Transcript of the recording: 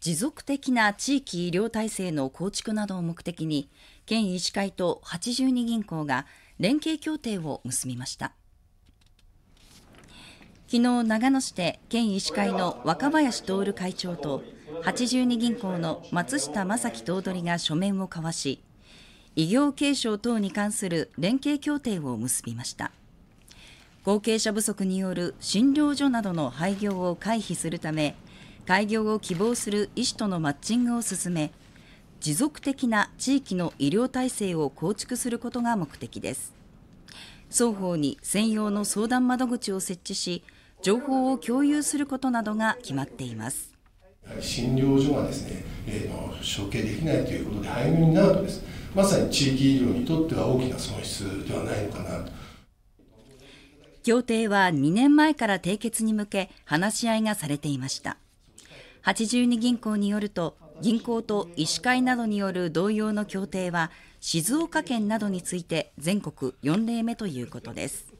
持続的な地域医療体制の構築などを目的に県医師会と八十二銀行が連携協定を結びました昨日長野市で県医師会の若林徹会長と八十二銀行の松下正樹頭取が書面を交わし医療継承等に関する連携協定を結びました後継者不足による診療所などの廃業を回避するため開業を希望する医師とのマッチングを進め持続的な地域の医療体制を構築することが目的です双方に専用の相談窓口を設置し情報を共有することなどが決まっています診療所がですね、えー、承継できないということで廃業になるとです、まさに地域医療にとっては大きな損失ではないのかなと協定は2年前から締結に向け話し合いがされていました82銀行によると銀行と医師会などによる同様の協定は静岡県などについて全国4例目ということです。